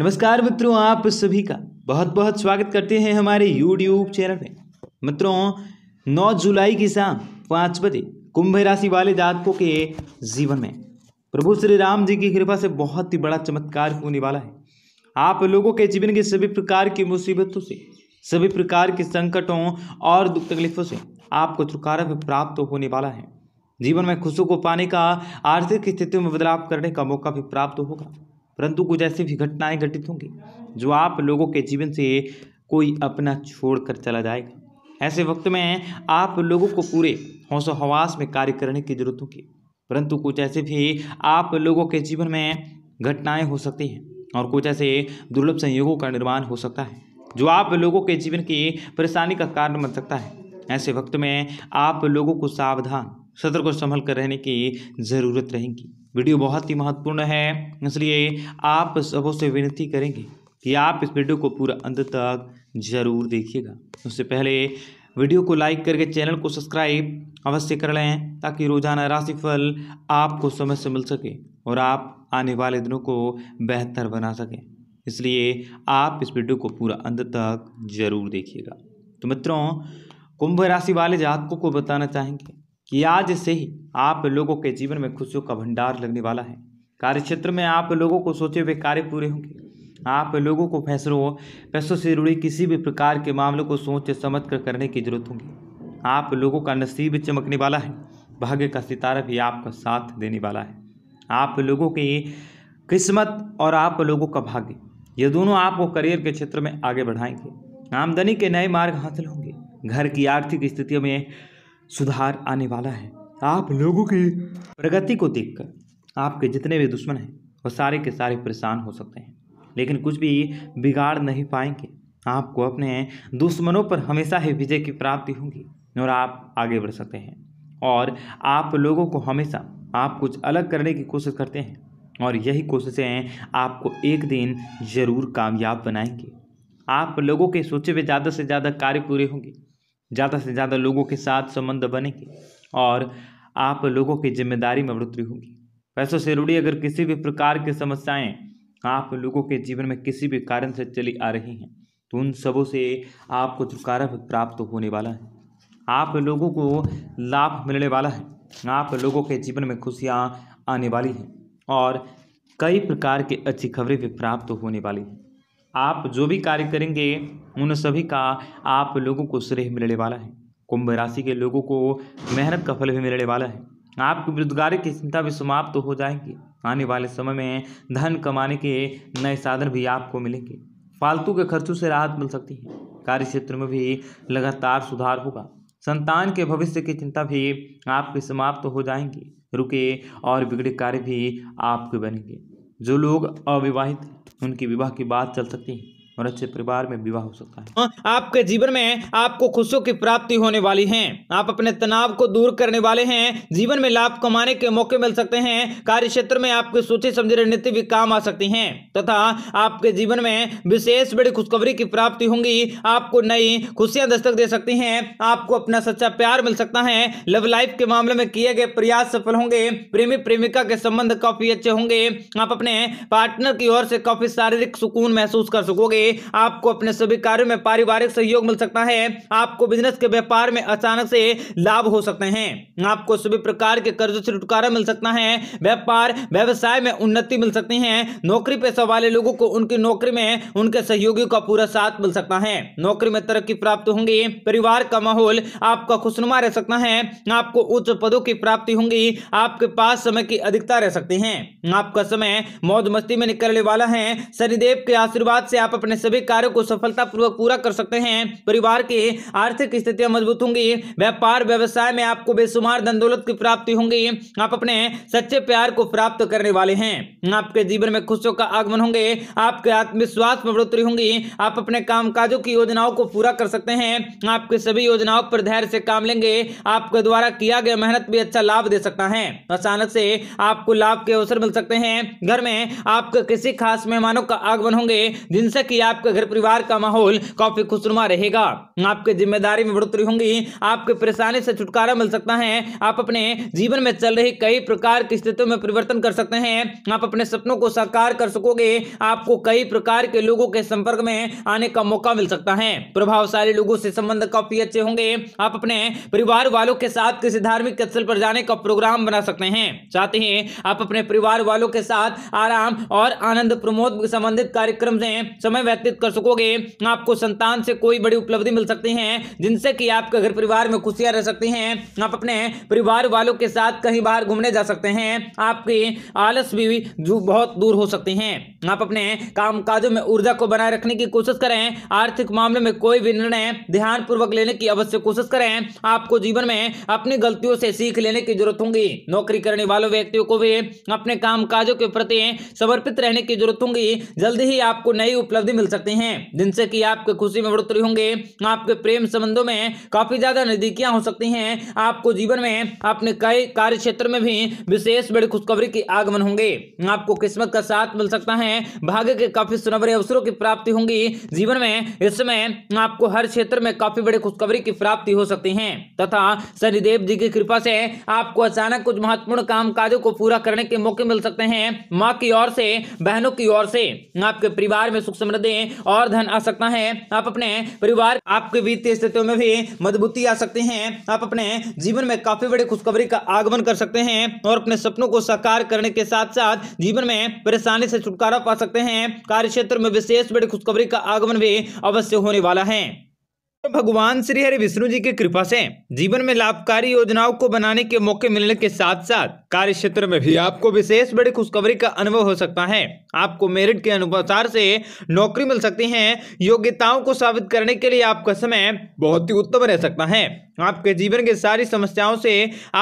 नमस्कार मित्रों आप सभी का बहुत बहुत स्वागत करते हैं हमारे यूट्यूब चैनल में मित्रों 9 जुलाई की शाम पाँच बजे कुंभ राशि वाले जातकों के जीवन में प्रभु श्री राम जी की कृपा से बहुत ही बड़ा चमत्कार होने वाला है आप लोगों के जीवन के सभी प्रकार की मुसीबतों से सभी प्रकार के संकटों और दुख तकलीफों से आपको छुटकारा भी प्राप्त होने वाला है जीवन में खुशी को पाने का आर्थिक स्थितियों में बदलाव करने का मौका भी प्राप्त होगा परंतु कुछ ऐसी भी घटनाएं घटित होंगी जो आप लोगों के जीवन से कोई अपना छोड़कर चला जाएगा ऐसे वक्त में आप लोगों को पूरे हौसोहवास हवास में कार्य करने की जरूरत होगी परंतु कुछ ऐसे भी आप लोगों के जीवन में घटनाएं हो सकती हैं और कुछ ऐसे दुर्लभ संयोगों का निर्माण हो सकता है जो आप लोगों के जीवन की परेशानी का कारण बन सकता है ऐसे वक्त में आप लोगों को सावधान सतर्क और संभल कर रहने की ज़रूरत रहेगी वीडियो बहुत ही महत्वपूर्ण है इसलिए आप सबों से विनती करेंगे कि आप इस वीडियो को पूरा अंत तक जरूर देखिएगा उससे पहले वीडियो को लाइक करके चैनल को सब्सक्राइब अवश्य कर लें ताकि रोजाना राशिफल आपको समय से मिल सके और आप आने वाले दिनों को बेहतर बना सकें इसलिए आप इस वीडियो को पूरा अंत तक जरूर देखिएगा तो मित्रों कुंभ राशि वाले जातकों को बताना चाहेंगे कि आज से ही आप लोगों के जीवन में खुशियों का भंडार लगने वाला है कार्य क्षेत्र में आप लोगों को सोचे हुए कार्य पूरे होंगे आप लोगों को फैसलों पैसों से जुड़ी किसी भी प्रकार के मामलों को सोच समझ कर करने की जरूरत होगी आप लोगों का नसीब चमकने वाला है भाग्य का सितारा भी आपका साथ देने वाला है आप लोगों की किस्मत और आप लोगों का भाग्य ये दोनों आपको करियर के क्षेत्र में आगे बढ़ाएंगे आमदनी के नए मार्ग हासिल होंगे घर की आर्थिक स्थितियों में सुधार आने वाला है आप लोगों की प्रगति को देखकर आपके जितने भी दुश्मन हैं वो सारे के सारे परेशान हो सकते हैं लेकिन कुछ भी बिगाड़ नहीं पाएंगे आपको अपने दुश्मनों पर हमेशा ही विजय की प्राप्ति होगी और आप आगे बढ़ सकते हैं और आप लोगों को हमेशा आप कुछ अलग करने की कोशिश करते हैं और यही कोशिशें आपको एक दिन ज़रूर कामयाब बनाएंगी आप लोगों के सोचे हुए ज़्यादा से ज़्यादा कार्य पूरे होंगे ज़्यादा से ज़्यादा लोगों के साथ संबंध बनेंगे और आप लोगों की जिम्मेदारी में बढ़ोतरी होगी पैसों से रूढ़ी अगर किसी भी प्रकार की समस्याएं आप लोगों के जीवन में किसी भी कारण से चली आ रही हैं तो उन सबों से आपको छुटकारा प्राप्त होने वाला है आप लोगों को लाभ मिलने वाला है आप लोगों के जीवन में खुशियाँ आने वाली हैं और कई प्रकार की अच्छी खबरें भी प्राप्त होने वाली हैं आप जो भी कार्य करेंगे उन सभी का आप लोगों को श्रेय मिलने वाला है कुंभ राशि के लोगों को मेहनत का फल भी मिलने वाला है आपकी बेरोजगारी की चिंता भी समाप्त तो हो जाएंगी आने वाले समय में धन कमाने के नए साधन भी आपको मिलेंगे फालतू के खर्चों से राहत मिल सकती है कार्य क्षेत्र में भी लगातार सुधार होगा संतान के भविष्य की चिंता भी आपकी समाप्त तो हो जाएंगी रुके और बिगड़े कार्य भी आपके बनेंगे जो लोग अविवाहित हैं उनके विवाह की बात चल सकती है और अच्छे परिवार में विवाह हो सकता है हाँ, आपके जीवन में आपको खुशियों की प्राप्ति होने वाली है आप अपने तनाव को दूर करने वाले हैं जीवन में लाभ कमाने के मौके मिल सकते हैं कार्य क्षेत्र में आपकी सोची समझी रणनीति भी काम आ सकती है तथा आपके जीवन में विशेष बड़ी खुशखबरी की प्राप्ति होंगी आपको नई खुशियां दस्तक दे सकती है आपको अपना सच्चा प्यार मिल सकता है लव लाइफ के मामले में किए गए प्रयास सफल होंगे प्रेमी प्रेमिका के संबंध काफी अच्छे होंगे आप अपने पार्टनर की ओर से काफी शारीरिक सुकून महसूस कर सकोगे आपको अपने सभी कार्यों में पारिवारिक सहयोग मिल सकता है आपको बिजनेस के व्यापार में अचानक से लाभ हो सकते हैं आपको सभी प्रकार के कर्जों से छुटकारा मिल सकता है व्यापार व्यवसाय में उन्नति मिल सकती है नौकरी पेशा वाले लोगों को उनकी नौकरी में उनके सहयोगियों का पूरा साथ मिल सकता है नौकरी में तरक्की प्राप्त होंगी परिवार का माहौल आपका खुशनुमा रह सकता है आपको उच्च पदों की प्राप्ति होंगी आपके पास समय की अधिकता रह सकती है आपका समय मौज मस्ती में निकलने वाला है शनिदेव के आशीर्वाद से आप अपने अपने सभी कार्यों को सफलतापूर्वक पूरा कर सकते हैं परिवार की आर्थिक स्थितियां मजबूत होंगी व्यापार व्यवसाय में आपको बेसुमार धन दौलत की प्राप्ति होंगी आप अपने सच्चे प्यार को प्राप्त करने वाले हैं आपके जीवन में खुशियों का आगमन होंगे आपके आत्मविश्वास में बढ़ोतरी होंगी आप अपने कामकाजों की योजनाओं को पूरा कर सकते हैं आपके सभी योजनाओं पर धैर्य से काम लेंगे आपके द्वारा किया गया मेहनत भी अच्छा लाभ दे सकता है अचानक से आपको लाभ के अवसर मिल सकते हैं घर में आपके किसी खास मेहमानों का आगमन होंगे जिनसे कि आपके घर परिवार का माहौल काफी खुशनुमा रहेगा आपके जिम्मेदारी में बढ़ोतरी होंगी आपके परेशानी से छुटकारा मिल सकता है आप अपने जीवन में चल रही कई प्रकार की स्थितियों में परिवर्तन कर सकते हैं आप अपने सपनों को साकार कर सकोगे आपको कई प्रकार के लोगों के संपर्क में आने का मौका मिल सकता है प्रभावशाली लोगों से संबंध काफी अच्छे होंगे आप अपने परिवार वालों के साथ किसी धार्मिक स्थल पर जाने का प्रोग्राम बना सकते हैं साथ ही आप अपने परिवार वालों के साथ आराम और आनंद प्रमोद संबंधित कार्यक्रम से समय व्यतीत कर सकोगे आपको संतान से कोई बड़ी उपलब्धि मिल सकती है जिनसे कि आपके घर परिवार में खुशियां रह सकती हैं आप अपने परिवार वालों के साथ कहीं बाहर घूमने जा सकते हैं आपकी आलस भी बहुत दूर हो सकती है आप अपने काजों में ऊर्जा को बनाए रखने की कोशिश करें आर्थिक मामले में कोई भी निर्णय ध्यान पूर्वक लेने की अवश्य कोशिश करें आपको जीवन में अपनी गलतियों से सीख लेने की जरूरत होगी नौकरी करने वालों व्यक्तियों को भी अपने काम काजों के प्रति समर्पित रहने की जरूरत होगी जल्द ही आपको नई उपलब्धि मिल मिल सकते हैं जिनसे कि आपके खुशी में बढ़ोतरी होंगे आपके प्रेम संबंधों में काफी ज्यादा नजदीकियां हो सकती हैं आपको जीवन में अपने कई कार्य क्षेत्र में भी विशेष बड़ी खुशखबरी के आगमन होंगे आपको किस्मत का साथ मिल सकता है भाग्य के काफी सुनबरे अवसरों की प्राप्ति होंगी जीवन में इस समय आपको हर क्षेत्र में काफी बड़ी खुशखबरी की प्राप्ति हो सकती है तथा शनिदेव जी की कृपा से आपको अचानक कुछ महत्वपूर्ण काम काजों को पूरा करने के मौके मिल सकते हैं माँ की ओर से बहनों की ओर से आपके परिवार में सुख समृद्धि में और धन आ सकता है आप अपने परिवार आपके वित्तीय स्थितियों में भी मजबूती आ सकते हैं आप अपने जीवन में काफी बड़ी खुशखबरी का आगमन कर सकते हैं और अपने सपनों को साकार करने के साथ साथ जीवन में परेशानी से छुटकारा पा सकते हैं कार्य क्षेत्र में विशेष बड़ी खुशखबरी का आगमन भी अवश्य होने वाला है भगवान श्री हरि विष्णु जी की कृपा से जीवन में लाभकारी योजनाओं को बनाने के मौके मिलने के साथ साथ कार्य क्षेत्र में भी आपको विशेष बड़ी खुशखबरी का अनुभव हो सकता है आपको मेरिट के अनुसार से नौकरी मिल सकती है योग्यताओं को साबित करने के लिए आपका समय बहुत ही उत्तम रह सकता है आपके जीवन के सारी समस्याओं से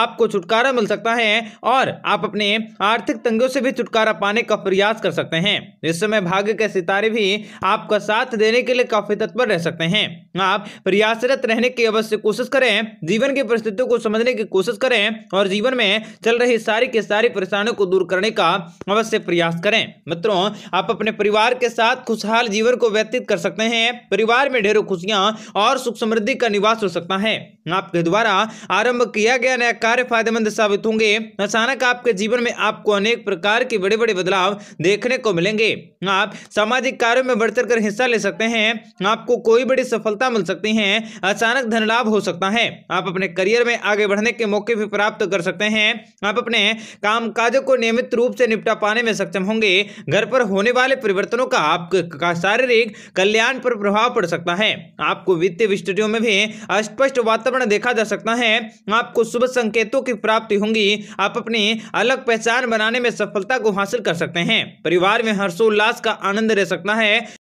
आपको छुटकारा मिल सकता है और आप अपने आर्थिक तंगों से भी छुटकारा पाने का प्रयास कर सकते हैं इस समय भाग्य के सितारे भी आपका साथ देने के लिए काफी तत्पर रह सकते हैं आप प्रयासरत रहने की अवश्य कोशिश करें जीवन की परिस्थितियों को समझने की कोशिश करें और जीवन में चल रही सारी के सारी परेशानियों को दूर करने का अवश्य प्रयास करें मित्रों आप अपने परिवार के साथ खुशहाल जीवन को व्यतीत कर सकते हैं परिवार में ढेरों खुशियां और सुख समृद्धि का निवास हो सकता है आपके द्वारा आरंभ किया गया नया कार्य फायदेमंद साबित होंगे अचानक आपके जीवन में आपको अनेक प्रकार के बड़े बड़े बदलाव देखने को मिलेंगे आप सामाजिक कार्यो में बढ़ चढ़ कर हिस्सा ले सकते हैं आपको कोई बड़ी सफलता मिल सकती है अचानक धन लाभ हो सकता है आप अपने करियर में आगे बढ़ने के मौके भी प्राप्त कर सकते हैं आप अपने काम को नियमित रूप से निपटा पाने में सक्षम होंगे घर पर होने वाले परिवर्तनों का आपका शारीरिक कल्याण पर प्रभाव पड़ सकता है आपको वित्तीय विस्तृतियों में भी स्पष्ट वातावरण देखा जा सकता है आपको शुभ संकेतों की प्राप्ति होंगी आप अपनी अलग पहचान बनाने में सफलता को हासिल कर सकते हैं परिवार में हर्षोल्लास का आनंद रह सकता है